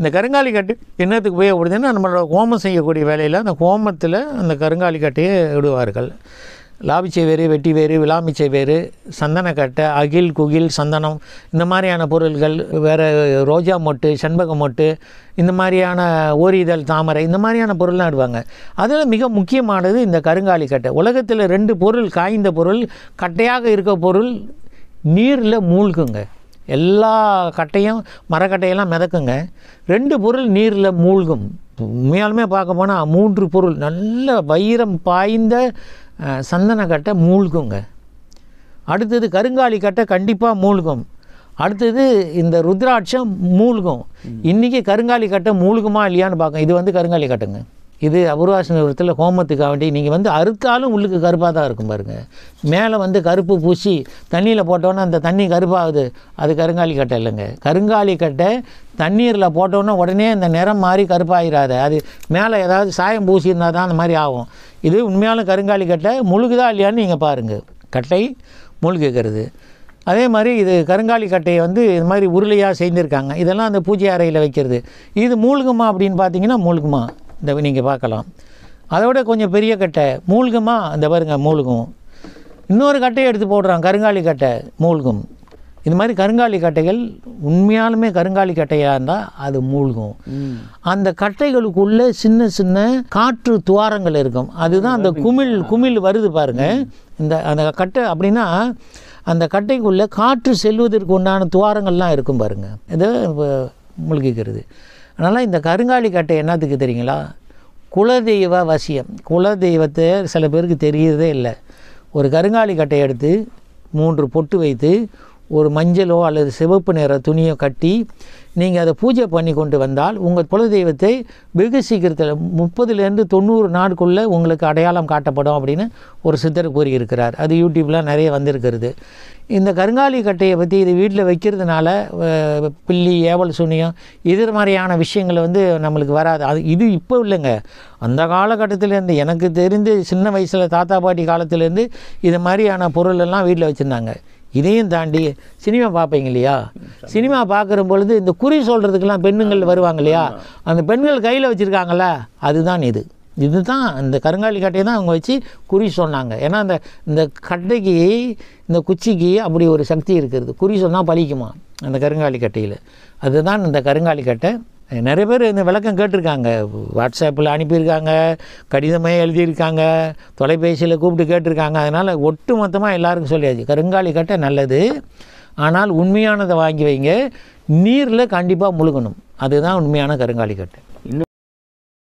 இந்த கருங்காலி கட்டு என்னத்துக்கு உபயோகப்படுதுன்னா நம்மளோட ஹோமம் செய்யக்கூடிய வேலையில் அந்த ஹோமத்தில் அந்த கருங்காலி கட்டையை விடுவார்கள் லாபிச்சை வேறு வெட்டி வேறு விளாமிச்சை வேறு சந்தனக்கட்டை அகில் குகில் சந்தனம் இந்த மாதிரியான பொருள்கள் வேறு ரோஜா மொட்டு செண்பக மொட்டு இந்த மாதிரியான ஓரிதழ் தாமரை இந்த மாதிரியான பொருள்லாம் இடுவாங்க அதில் மிக முக்கியமானது இந்த கருங்காலி கட்டை உலகத்தில் ரெண்டு பொருள் காய்ந்த பொருள் கட்டையாக இருக்க பொருள் நீரில் மூழ்குங்க எல்லா கட்டையும் மரக்கட்டையெல்லாம் மிதக்குங்க ரெண்டு பொருள் நீரில் மூழ்கும் உண்மையாலுமே பார்க்க போனால் மூன்று பொருள் நல்ல வைரம் பாய்ந்த சந்தனக்கட்டை மூழ்குங்க அடுத்தது கருங்காலி கட்டை கண்டிப்பாக மூழ்கும் அடுத்தது இந்த ருத்ராட்சம் மூழ்கும் இன்றைக்கி கருங்காலி கட்டை மூழ்குமா இல்லையான்னு பார்க்கும் இது வந்து கருங்காலி கட்டைங்க இது அபூர்வாசி நிறுவனத்தில் வேண்டி நீங்கள் வந்து அறுத்தாலும் உள்ளுக்கு கருப்பாக தான் இருக்கும் பாருங்கள் மேலே வந்து கருப்பு பூசி தண்ணியில் போட்டோன்னே அந்த தண்ணி கருப்பாகுது அது கருங்காலி கட்டை இல்லைங்க கருங்காலி கட்டை தண்ணீரில் போட்டோன்னே உடனே அந்த நிறம் மாதிரி கருப்பாகிடாது அது மேலே ஏதாவது சாயம் பூசியிருந்தால் தான் அந்த மாதிரி ஆகும் இது உண்மையான கருங்காலி கட்டை முழுகுதா இல்லையான்னு நீங்கள் பாருங்கள் கட்டை முழுகுகிறது அதே மாதிரி இது கருங்காலி கட்டையை வந்து இது மாதிரி உருளையாக செய்திருக்காங்க இதெல்லாம் அந்த பூஜை அறையில் வைக்கிறது இது மூழ்குமா அப்படின்னு பார்த்தீங்கன்னா மூழ்குமா இந்த நீங்கள் பார்க்கலாம் அதோட கொஞ்சம் பெரிய கட்டை மூழ்குமா இந்த பாருங்கள் மூழ்கும் இன்னொரு கட்டையை எடுத்து போடுறான் கருங்காலி கட்டை மூழ்கும் இது மாதிரி கருங்காலி கட்டைகள் உண்மையாலுமே கருங்காலி கட்டையாக இருந்தால் அது மூழ்கும் அந்த கட்டைகளுக்குள்ளே சின்ன சின்ன காற்று துவாரங்கள் இருக்கும் அதுதான் அந்த குமிழ் குமிழ் வருது பாருங்கள் இந்த அந்த கட்டை அப்படின்னா அந்த கட்டைக்குள்ளே காற்று செல்வதற்கு உண்டான துவாரங்கள்லாம் இருக்கும் பாருங்கள் இது மூழ்கிக்கிறது அதனால் இந்த கருங்காலி கட்டை என்னத்துக்கு தெரியுங்களா குலதெய்வ வசியம் குலதெய்வத்தை சில பேருக்கு தெரியறதே இல்லை ஒரு கருங்காலி கட்டையை எடுத்து மூன்று பொட்டு வைத்து ஒரு மஞ்சளோ அல்லது சிவப்பு நிற துணியோ கட்டி நீங்கள் அதை பூஜை பண்ணி கொண்டு வந்தால் உங்கள் குலதெய்வத்தை வெகு சீக்கிரத்தில் முப்பதுலேருந்து தொண்ணூறு நாட்குள்ளே உங்களுக்கு அடையாளம் காட்டப்படும் அப்படின்னு ஒரு சித்தர் கூறியிருக்கிறார் அது யூடியூப்லாம் நிறைய வந்திருக்கிறது இந்த கருங்காலி கட்டையை பற்றி இது வீட்டில் வைக்கிறதுனால பில்லி ஏவல் சுனியம் இதர் மாதிரியான விஷயங்கள் வந்து நம்மளுக்கு வராது அது இது இப்போ இல்லைங்க அந்த காலகட்டத்திலேருந்து எனக்கு தெரிந்து சின்ன வயசில் தாத்தா பாட்டி காலத்துலேருந்து இது மாதிரியான பொருளெல்லாம் வீட்டில் வச்சுருந்தாங்க இதையும் தாண்டி சினிமா பார்ப்பீங்க இல்லையா சினிமா பார்க்குற பொழுது இந்த குறி சொல்கிறதுக்கெல்லாம் பெண்ணுங்கள் வருவாங்க இல்லையா அந்த பெண்கள் கையில் வச்சுருக்காங்கள அதுதான் இது இதுதான் இந்த கருங்காலி கட்டையை தான் அவங்க வச்சு குறி சொன்னாங்க ஏன்னா அந்த இந்த கட்டைக்கு இந்த குச்சிக்கு அப்படி ஒரு சக்தி இருக்கிறது குறி சொன்னால் பழிக்குமா அந்த கருங்காலி கட்டையில் அதுதான் இந்த கருங்காலி கட்டை நிறைய பேர் இந்த விளக்கம் கேட்டிருக்காங்க வாட்ஸ்அப்பில் அனுப்பியிருக்காங்க கடிதமே எழுதியிருக்காங்க தொலைபேசியில் கூப்பிட்டு கேட்டிருக்காங்க அதனால் ஒட்டு மொத்தமாக எல்லாருக்கும் சொல்லியாச்சு கருங்காலி கட்டை நல்லது ஆனால் உண்மையானதை வாங்கி வைங்க நீரில் கண்டிப்பாக முழுகணும் அதுதான் உண்மையான கருங்காலி கட்டை